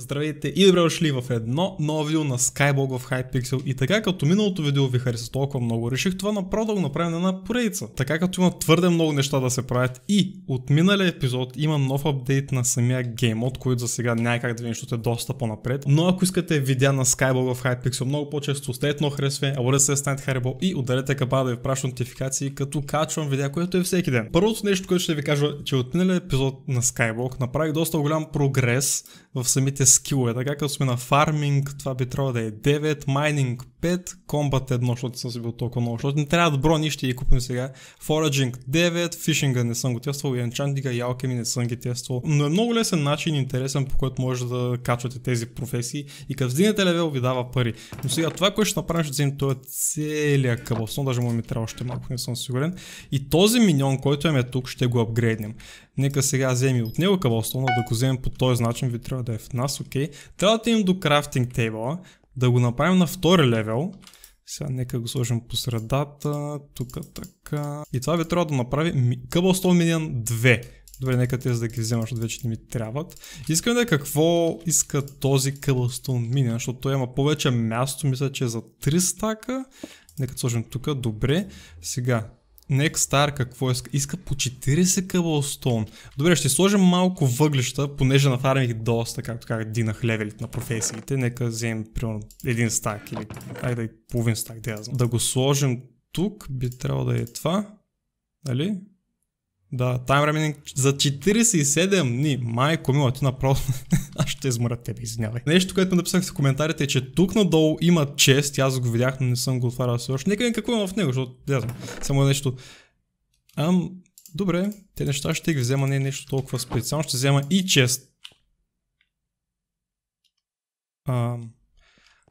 Здравейте и добре дошли в едно ново видео на Skyblog в Hypixel и така като миналото видео ви хареса толкова много, реших това направо да го направим една поредица. Така като има твърде много неща да се правят и от миналия епизод има нов апдейт на самия геймод, който за сега няма как да видим, защото е, е доста по-напред. Но ако искате видеа на SkyBlog в Hypixel много по-често, оставете много харесване, абонирайте се, станете харебо и ударете капа да ви праща нотификации като качвам видеа, което е всеки ден. Първото нещо, което ще ви кажа, че от миналия епизод на Skyblog направих доста голям прогрес в самите скилове, така като сме на фарминг, това би трябвало да е 9, майнинг 5, комбат 1, защото съм си бил толкова много, защото не трябва да брони, ще ги купим сега. Фораджинг 9, фишинга не съм го тествал, и енчантинга и алкеми не съм ги тествал. Но е много лесен начин, интересен, по който може да качвате тези професии и като вдигнете левел ви дава пари. Но сега това, което ще направим, ще вземем този е целият кабълсон, даже му ми трябва още малко, не съм сигурен. И този миньон, който имаме тук, ще го апгрейднем. Нека сега вземи от него но да го вземем по този начин, ви трябва да е в нас, окей. Трябва да имам до крафтинг тейбъла, да го направим на втори левел. Сега нека го сложим по средата, тук така. И това ви трябва да направи кабълстон миниан 2. Добре, нека тези да ги взема, защото вече не ми трябват. Искам да е какво иска този Cobblestone Minion, защото той има повече място, мисля, че е за 3 стака. Нека сложим тук, добре. Сега, Некстар какво иска? Иска по 40 къбълстон. Добре, ще сложим малко въглища, понеже нафармих доста, както как динах левелите на професиите. Нека вземем примерно един стак или Ай да и половин стак, да я знам. Да го сложим тук, би трябвало да е това. Нали? Да, тайм временинг за 47 дни. Майко мила, ти направо... Аз ще изморя тебе, извинявай. Нещо, което ме написах в коментарите е, че тук надолу има чест. Аз го видях, но не съм го отварял все още. Нека видим какво има в него, защото не знам. Само нещо. Ам, добре, те неща ще ги взема, не е нещо толкова специално. Ще взема и чест. Ам...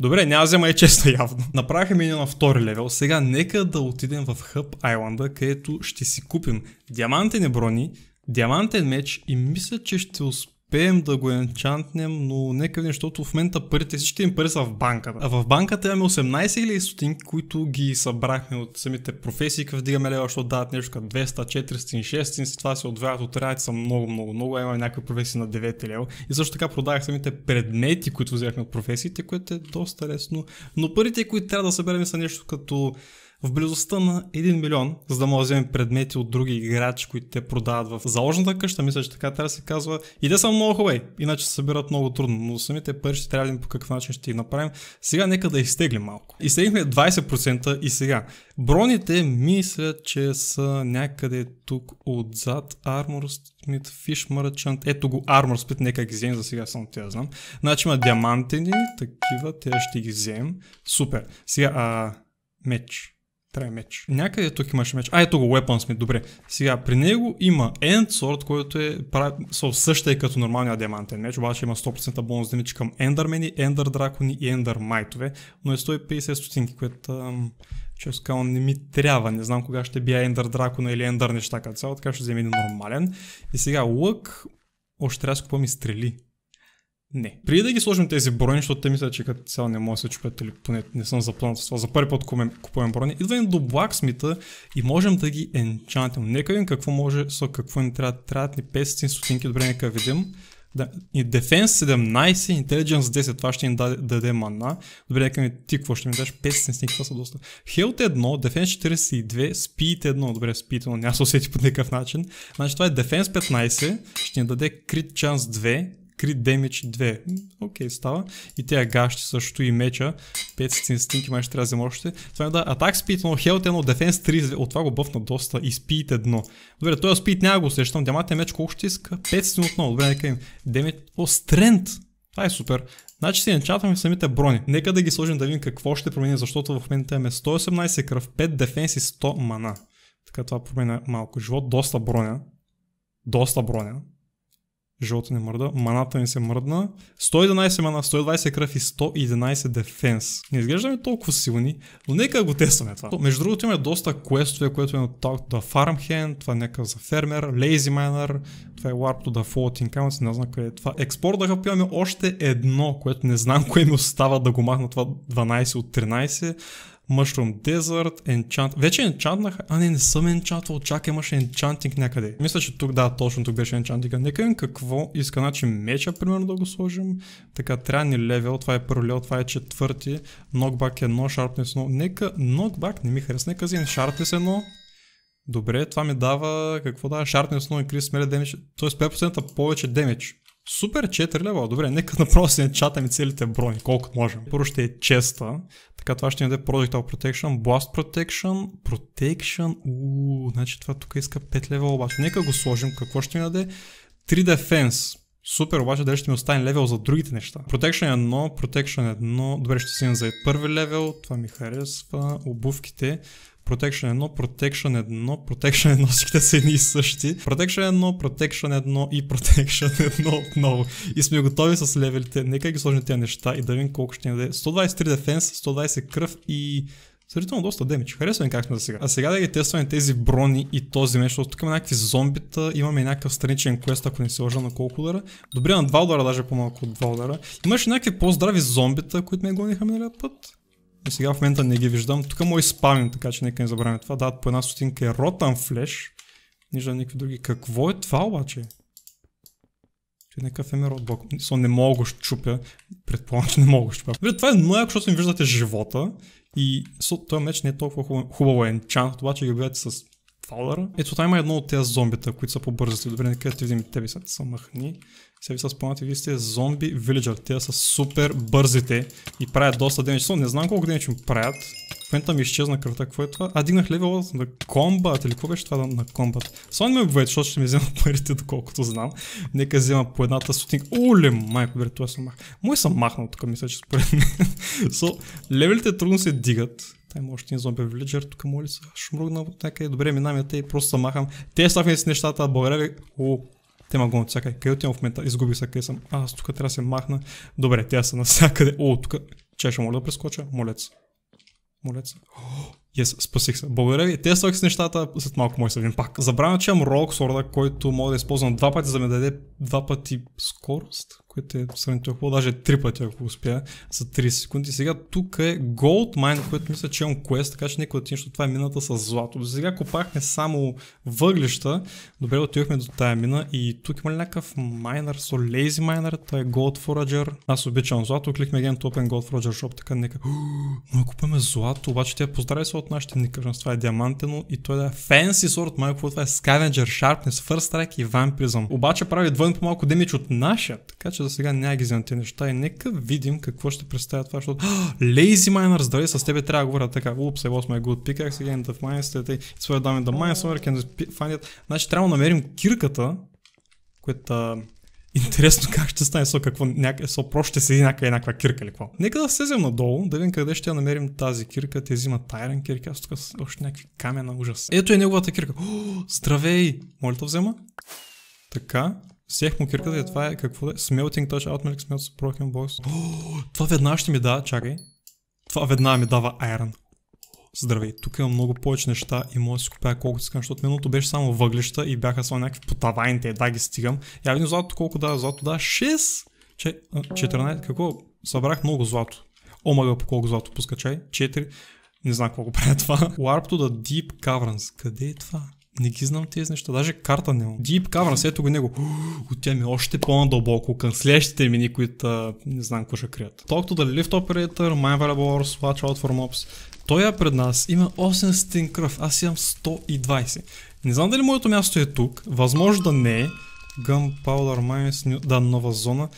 Добре, няма взема е честа явно. Направихме мине на втори левел, сега нека да отидем в Хъб Айланда, където ще си купим диамантени брони, диамантен меч и мисля, че ще успеем успеем да го енчантнем, но нека ви, защото в момента парите, всичките им пари са в банката. А в банката имаме 18 или стотинки, които ги събрахме от самите професии, къв вдигаме лева, защото дават нещо като 200, 400, 600, това се отвяват от реалите са много, много, много. Имаме някакви професии на 9 лева. И също така продавах самите предмети, които взехме от професиите, което е доста лесно. Но парите, които трябва да съберем са нещо като в близостта на 1 милион, за да може да вземем предмети от други играчи, които те продават в заложната къща, мисля, че така трябва да се казва. И те са много хубави, иначе се събират много трудно, но самите пари ще трябва да им по какъв начин ще ги направим. Сега нека да изтеглим малко. Изтеглихме 20% и сега. Броните мисля, че са някъде тук отзад. Armor Smith, Fish Merchant. Ето го Armor Smith, нека ги вземем за сега, само тя знам. Значи има диамантени, такива, те ще ги вземем. Супер. Сега, а, меч. Трябва меч. Някъде тук имаш меч. А, ето го, weapons ми, добре. Сега, при него има end sword, който е също е като нормалния диамантен меч, обаче има 100% бонус демидж към ендърмени, Ender дракони и ендър майтове, но е 150 стотинки, което често казвам не ми трябва. Не знам кога ще бия ендър дракона или Ender неща като цяло, така ще вземе един нормален. И сега лък, още трябва да си купувам и стрели. Не. Преди да ги сложим тези брони, защото те мисля, че като цяло не мога да се чупят или поне не съм запълнат с това. За първи път купуваме брони. Идваме до Blacksmith и можем да ги енчантим. Нека видим какво може, со какво ни трябва. Трябват ни 500 стотинки. Добре, нека видим. Да, и Defense 17, Intelligence 10, това ще ни даде, даде мана. Добре, нека ми ти какво ще ми дадеш 5 сниги, това са доста. Health 1, Defense 42, Speed 1, добре, Speed 1, няма се усети по никакъв начин. Значи това е Defense 15, ще ни даде Crit Chance 2, Крит демидж 2. Окей, okay, става. И тези гащи също и меча. 500 инстинкти, май ще трябва да взема още. Това е да атак спит, но хелт 1, дефенс 3, от това го бъфна доста и спит 1. Добре, той спит няма го усещам. Дямата е меч колко ще иска? 500 отново. Добре, нека им. Демидж. О, Стрент! Това е супер. Значи си начатваме самите брони. Нека да ги сложим да видим какво ще промени, защото в момента имаме 118 кръв, 5 дефенс и 100 мана. Така това променя малко живот, доста броня. Доста броня. Жълто не мърда. Маната ми се мърдна. 111 мана, 120 кръв и 111 дефенс. Не изглеждаме толкова силни, но нека го тестваме това. Между другото има доста квестове, което е от The Farm Farmhand, това е някакъв за фермер, Lazy Miner, това е Warp to the Floating Counts, не знам къде е това. Експорт да имаме още едно, което не знам кое ми остава да го махна това 12 от 13. Mushroom Desert, Enchant... Вече енчантнаха? А не, не съм енчантвал, чакай имаше енчантинг някъде. Мисля, че тук, да, точно тук беше енчантинга. Нека им какво иска, значи меча, примерно, да го сложим. Така, трябва ни левел, това е първи левел, това е четвърти. Нокбак е едно, шарпнес, но. Нека, нокбак не ми харесва, нека вземем е 1. Добре, това ми дава, какво дава, Шарпнес но и Крис Мере демидж, Тоест 5% повече демидж. Супер 4 лева, добре, нека направо си не чатаме целите брони, колко можем. Първо ще е честа, така това ще ни даде Projectile Protection, Blast Protection, Protection, ууу, значи това тук иска 5 левел, обаче. Нека го сложим, какво ще ни даде? 3 Defense, Супер, обаче дали ще ми остане левел за другите неща. Protection 1, Protection 1, добре ще си за първи левел, това ми харесва, обувките. Protection 1, Protection 1, Protection 1 всичките са едни и същи. Protection 1, Protection 1 и Protection 1 отново. И сме готови с левелите. Нека ги сложим тези неща и да видим колко ще ни даде. 123 дефенс, 120 кръв и Сравнително доста демидж. Харесвам как сме за сега. А сега да ги тестваме тези брони и този меч, защото тук има някакви зомбита, имаме някакъв страничен квест, ако не се лъжа на колко удара. Добре, на 2 удара, даже по-малко от 2 удара. Имаше някакви по-здрави зомбита, които ме гониха миналия път. И сега в момента не ги виждам. Тук е му изпамим, така че нека не забравяме това. Дават по една сутинка е Rotten Flash. Не виждам никакви други. Какво е това обаче? е някакъв емерот блок. Сон не мога го щупя. Предполагам, че не мога го щупя. това е много, защото ми виждате живота. И со, този меч не е толкова хубаво, е енчант, обаче ги гледате с Фаулера. Ето това има едно от тези зомбита, които са по-бързите. Добре, нека ти видим тебе сега. Са махни. Сега ви се спомняте, вие сте зомби вилиджър. Те са супер бързите и правят доста денеж. Не знам колко ще ми правят. В момента ми изчезна кръвта. Какво е това? А, дигнах левела на комбат или какво беше това на комбат? Сон ме обвет, защото ще ми взема парите, доколкото знам. Нека взема по едната сутинка. Оле, майко, бери, това съм мах. Мой съм махнал тук, мисля, че според мен. левелите трудно се дигат там още един зомби в тук моли се, шмругна от някъде, е, добре минаваме те и просто се махам. Те ставаме с нещата, благодаря ви, о, те ма гонят всякъде, къде отивам в момента, изгубих се, къде съм, аз тук трябва да се махна, добре, те са навсякъде, о, тук, че ще моля да прескоча, молец, молец, Yes, спасих се. Благодаря ви. Те с нещата, след малко мой се пак. Забравям, че имам Ролксорда, който мога да използвам два пъти, за да ми даде два пъти скорост което е сравнително хубаво, даже три пъти, ако успя, за 30 секунди. Сега тук е Gold Mine, което мисля, че е он quest, така че нека нищо Това е мината с злато. До сега копахме само въглища. Добре, отивахме до тая мина и тук има ли някакъв майнер, со lazy майнер, той е Gold Forager. Аз обичам злато, кликме Game to Open Gold Forager Shop, така нека. Но купаме злато, обаче тя е поздрави се от нашите никърнс, това е диамантено и той да е fancy сорт, майко, това е Scavenger, Sharpness, First Strike и Vampirism. Обаче прави двойно по-малко демидж от нашия, така че за сега няма ги за тези неща и нека видим какво ще представя това, защото Lazy Miners, здравей с тебе трябва да говоря така, упс, I lost my good pickaxe again, the mines, it's where down in the mines, somewhere can find it. Значи трябва да намерим кирката, която Интересно как ще стане со какво някъде, со про ще седи някъде еднаква кирка или какво. Нека да слезем надолу, да видим къде ще я намерим тази кирка. Те взима тайрен кирка, аз тук още някакви камена ужас. Ето е неговата кирка. О, здравей! Моля да взема. Така, Сех му кирката и е, това е какво е? Smelting touch automatic smelts нали, broken blocks. това веднага ще ми да, чакай. Това веднага ми дава iron. Здравей, тук има много повече неща и мога да си купя колкото искам, защото миналото беше само въглища и бяха само някакви потаваните, да ги стигам. Я видим златото колко дава злато? Да, 6! 14, какво? Събрах много злато. Омага по колко злато пуска чай? 4. Не знам колко прави правя това. Warp to the Deep Caverns. Къде е това? Не ги знам тези неща, даже карта имам. Deep Caverns, след го него. Тя ми е още по-надълбоко към следващите мини, които не знам какво ще крият. Talk to the Lift Operator, Valuable Variables, Watch Out for Mobs. Той е пред нас, има 800 кръв, аз имам 120. Не знам дали моето място е тук, възможно да не е. Gunpowder Mines, да, нова зона.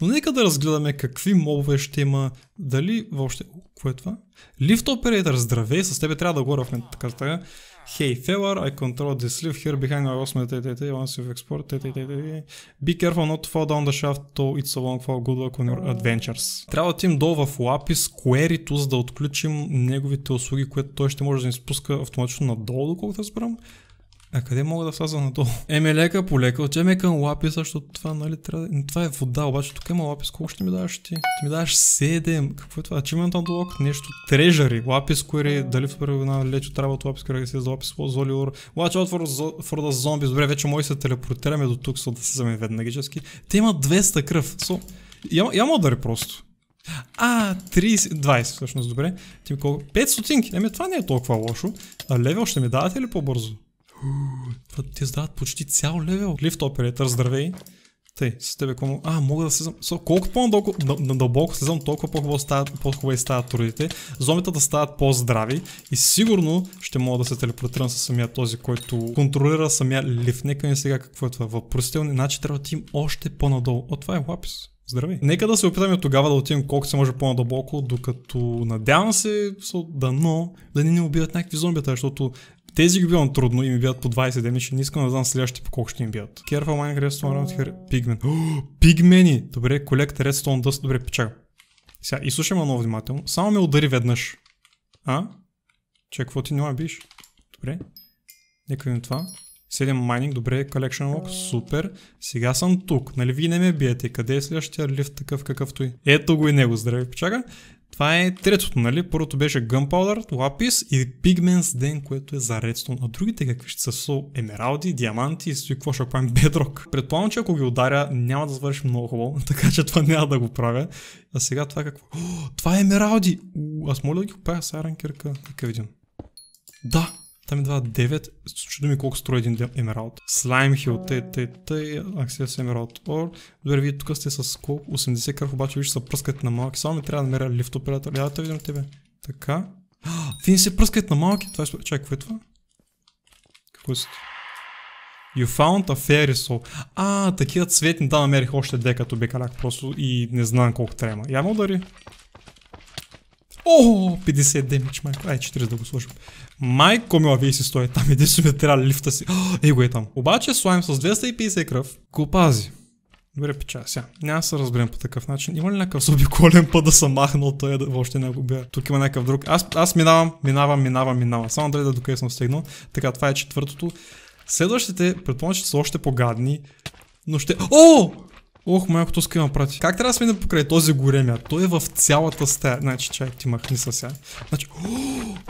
Но нека да разгледаме какви мобове ще има, дали въобще... Какво е това? Lift Operator, здравей, с тебе трябва да говоря в момента, така така. Hey feller, I control this lift here behind my awesome TTT, once you've explored TTT. Be careful not to fall down the shaft, though it's a long fall, good luck on your adventures. Трябва да отидем долу в Lapis за да отключим неговите услуги, които той ще може да ни спуска автоматично надолу, доколкото разбирам. Да а къде мога да на надолу? Еме лека по лека, отиваме към лапис, защото това, нали, трябва... Това е вода, обаче тук има лапис. Колко ще ми даваш ти? Ти ми даваш 7. Какво е това? там долок Нещо. Трежари. Лапис Query. Дали в първина лечо трябва от лапис Query да си за лапис Золиор. Watch out for, for the zombies. Добре, вече мой се телепортираме до тук, за да се вземе веднагически. Те имат 200 кръв. So, я, я да просто. А, 30, 20 всъщност, добре. Ти ми колко? 5 сотинки. Еми, това не е толкова лошо. А левел ще ми давате ли по-бързо? Това ти задават почти цял левел. Лифт оператор, здравей. Тъй, с тебе кому... А, мога да слизам... Колко по-надълбоко дълбоко слизам, толкова по-хубаво стават, по и стават трудите. Зомбите да стават по-здрави и сигурно ще мога да се телепортирам със самия този, който контролира самия лифт. Нека ми е сега какво е това. Въпросителни, значи трябва да им още по-надолу. О, това е лапис. Здравей! Нека да се опитаме от тогава да отидем колко се може по-надълбоко, докато надявам се, дано да ни не убият някакви зомбита, защото тези ги бивам трудно и ми бият по 20 дни, и не искам да знам следващите по колко ще им бият. Careful майнинг, redstone around here. Pigmen. Пигмени! Добре, колект redstone dust. Добре, печага. Сега, и слушай много внимателно. Само ме удари веднъж. А? Че, какво ти няма биш? Добре. Нека видим това. 7 майнинг, добре, колекшн лок, супер. Сега съм тук, нали вие не ме биете, къде е следващия лифт такъв какъвто и? Ето го и него, здравей печага. Това е третото, нали? Първото беше Gunpowder, Lapis и Pigment's Den, което е за Redstone. А другите какви ще са? Со емералди, диаманти и какво ще правим Bedrock. Предполагам, че ако ги ударя, няма да завърши много хубаво, така че това няма да го правя. А сега това е какво? О, това е емералди! аз моля да ги купя с Айранкерка. Кирка. Нека видим. Да, там идва е 9, чудо ми колко строи един емералд. Слайм хил, тъй, тъй, тъй, Аксес Emerald Добре, вие тук сте с колко? 80 кръв, обаче виж се пръскат на малки. Само ми трябва да намеря лифт оператор. Я да видим тебе. Така. А, вие не се пръскат на малки. Това е... Чай, какво е това? Какво е You found a fairy soul. А, такива цветни, да, намерих още две като бекаляк просто и не знам колко трябва. Я му удари. О, 50 демидж, майко. Ай, 40 да го сложим. Майко ми вие си стои там. Иди си трябва лифта си. Ей го е там. Обаче слайм с 250 кръв го пази. Добре, печа, сега. Няма да се разберем по такъв начин. Има ли някакъв заобиколен път да съм махнал, той да въобще не го бя? Тук има някакъв друг. Аз, аз минавам, минавам, минавам, минавам. Само дали да докъде съм стигнал. Така, това е четвъртото. Следващите, предполагам, че са още по-гадни. Но ще... О! Ох, малко ска има прати. Как трябва да сме покрай този големия? Той е в цялата стая. Значи, чай, ти махни са сега. Значи, о,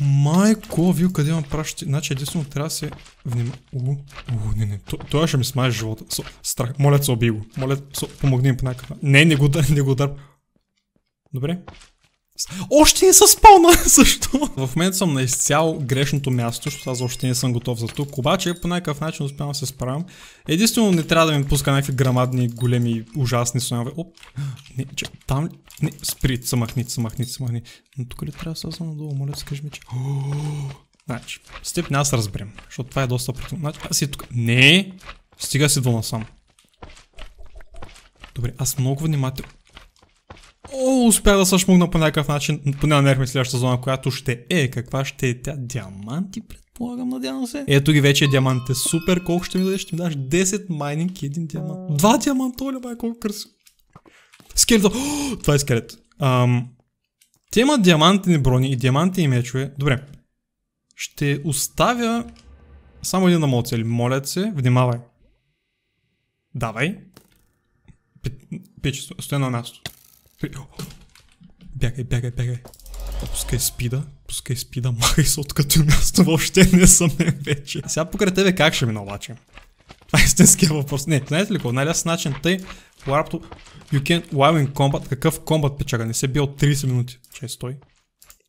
майко, вил къде има пращи? Значи, единствено трябва да се внима. О, о, не, не. Той ще ми смаже живота. Со, страх. Моля се, убий го. Моля, со, помогни им по някакъв. Не, не го дар, не го дар. Добре. Още не са спална също. В момента съм на изцяло грешното място, защото аз още не съм готов за тук. Обаче по някакъв начин успявам да се справям. Единствено не трябва да ми пуска някакви грамадни, големи, ужасни сонове. Оп, не, че, там Не, спри, съмахни, съмахни, съмахни. Но тук ли трябва да слязам надолу? Моля, скажи ми, че... Значи, с теб няма разберем, защото това е доста противно. Значи, аз си тук... Не! Стига си до сам. Добре, аз много внимателно... О, успя да съшмугна по някакъв начин, поне нерв следващата зона, която ще е. Каква ще е тя? Диаманти, предполагам, надявам се. Ето ги вече диамантите. Супер, колко ще ми дадеш? Ще ми даш 10 майнинг и един диамант. Два диаманта, оля, бай, колко красиво. Скелет. Това е скелет. Ам... Те имат диамантни брони и диамантни мечове. Добре. Ще оставя само един на моят Моля се, внимавай. Давай. Пече, стоя на място. Бягай, бягай, бягай. Пускай спида, пускай спида, махай се от като е място, въобще не съм мен вече. Сега покрай тебе как ще мина обаче? Това е истинския въпрос. Не, знаете ли какво? Най-лесен начин, е тъй, лапто, you can while in combat, какъв комбат печага, не се бил 30 минути. Че стой.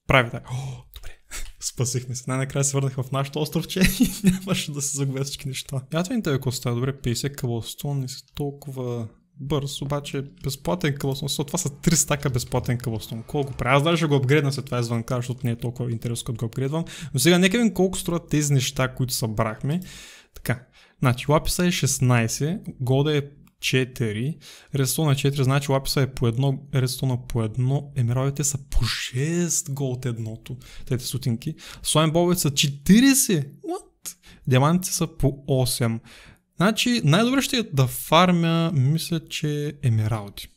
Прави да. О, добре. Спасихме се. Най-накрая се върнах в нашото островче и нямаше да се загубя всички неща. Ято ми тебе коста, добре, 50 кълстон, е не са толкова бърз, обаче безплатен кълъстон. Това са 3 стака безплатен кълъстон. Колко правя? Аз даже го апгрейдна след това кара, защото не е толкова интересно, като го апгрейдвам. Но сега нека видим колко струват тези неща, които събрахме. Така, значи лаписа е 16, голда е 4, редстона 4, значи лаписа е по едно, редстона по едно, емералите са по 6 голд едното, тези сутинки. Слаймболове са 40, what? Диамантите са по 8. Значи най-добре ще е да фармя, мисля, че емералди.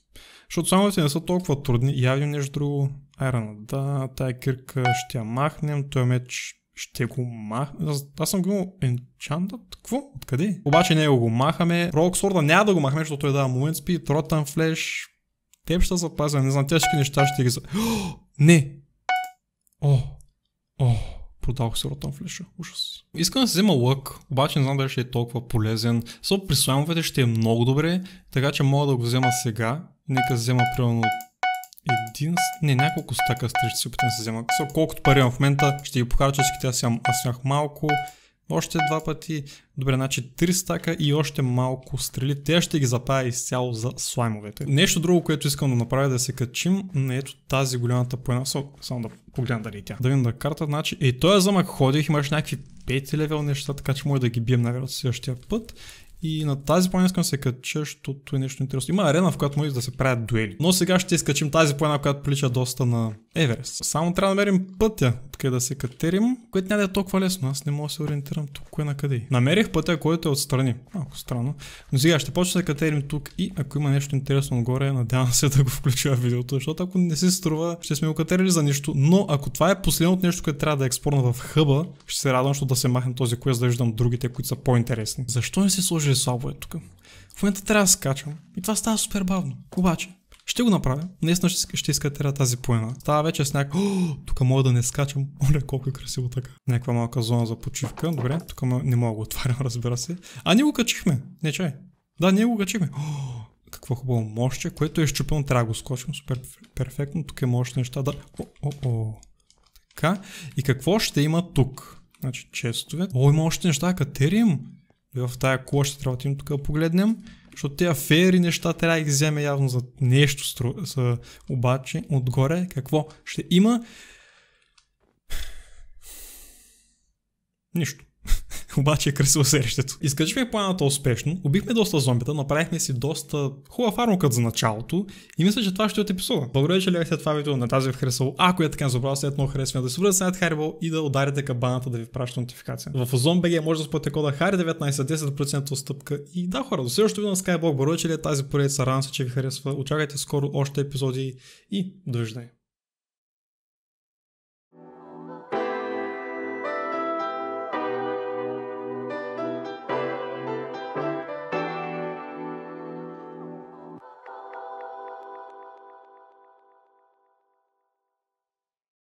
Защото само не са толкова трудни. Явим нещо друго. Айрана, да, тая кирка ще я махнем, той меч ще го махнем. Аз, съм го енчантът? Какво? Откъде? Обаче него го махаме. Роксорда няма да го махаме, защото той дава момент спид, ротан флеш. Теб ще запазя, не знам, тези неща ще ги... Не! О! О! Продавах сирота в лиша. Ужас. Искам да се взема лък, обаче не знам дали ще е толкова полезен. Со при слаймовете ще е много добре, така че мога да го взема сега. Нека взема примерно един... Не, няколко стака си опитам да се взема. Со, колкото пари имам в момента, ще ги похарча всички тя сега. Аз имах малко. Още два пъти. Добре, значи 3 стака и още малко стрели. Те ще ги запая изцяло за слаймовете. Нещо друго, което искам да направя да се качим на ето тази голямата поена. Само, да погледна дали е тя. Да видим да карта, значи. Ей, той замък ходих, имаш някакви 5 левел неща, така че може да ги бием най-вероятно следващия път. И на тази планина искам да се кача, защото е нещо интересно. Има арена, в която може да се правят дуели. Но сега ще изкачим тази планина, която прилича доста на Еверест. Само трябва да намерим пътя, къде да се катерим, което няма да е толкова лесно. Аз не мога да се ориентирам тук, кое на къде. Намерих пътя, който е отстрани. Малко странно. Но сега ще почнем да катерим тук и ако има нещо интересно отгоре, надявам се да го включа в видеото, защото ако не се струва, ще сме го катерили за нищо. Но ако това е последното нещо, което трябва да експорна в хъба, ще се радвам, защото да се махне този квест, да виждам другите, които са по-интересни. Защо не се сложи че е слабо е тук. В момента трябва да се и това става супер бавно. Обаче, ще го направя. Наистина ще, ще изкатера тази поема. Става вече е с някакво... Тук мога да не скачам. Оля, колко е красиво така. Някаква малка зона за почивка. Добре, тук не мога да отварям, разбира се. А ние го качихме. Не чай. Да, ние го качихме. О, какво хубаво мощче, което е щупено, трябва да го скочим. Супер перфектно. Тук е мощ неща. Да. О, о, о. Така. И какво ще има тук? Значи честове. О, има още неща. Катерим. И в тая кола ще трябва да им тук да погледнем. Защото тези афери неща трябва да ги вземе явно за нещо стру... за... обаче отгоре. Какво ще има? Нищо. обаче е красиво срещето. Изкачихме планата успешно, убихме доста зомбита, направихме си доста хубав армокът за началото и мисля, че това ще е от епизода. Благодаря, че гледахте това видео на тази ви харесало. Ако е така забравя след много харесване да се връзна на Харибал и да ударите кабаната да ви праща нотификация. В OzonBG може да споте кода HARI19 10% отстъпка и да хора, до следващото видео на Skyblock. Благодаря, че ли е тази поредица. Радвам се, че ви харесва. Очаквайте скоро още епизоди и довиждане.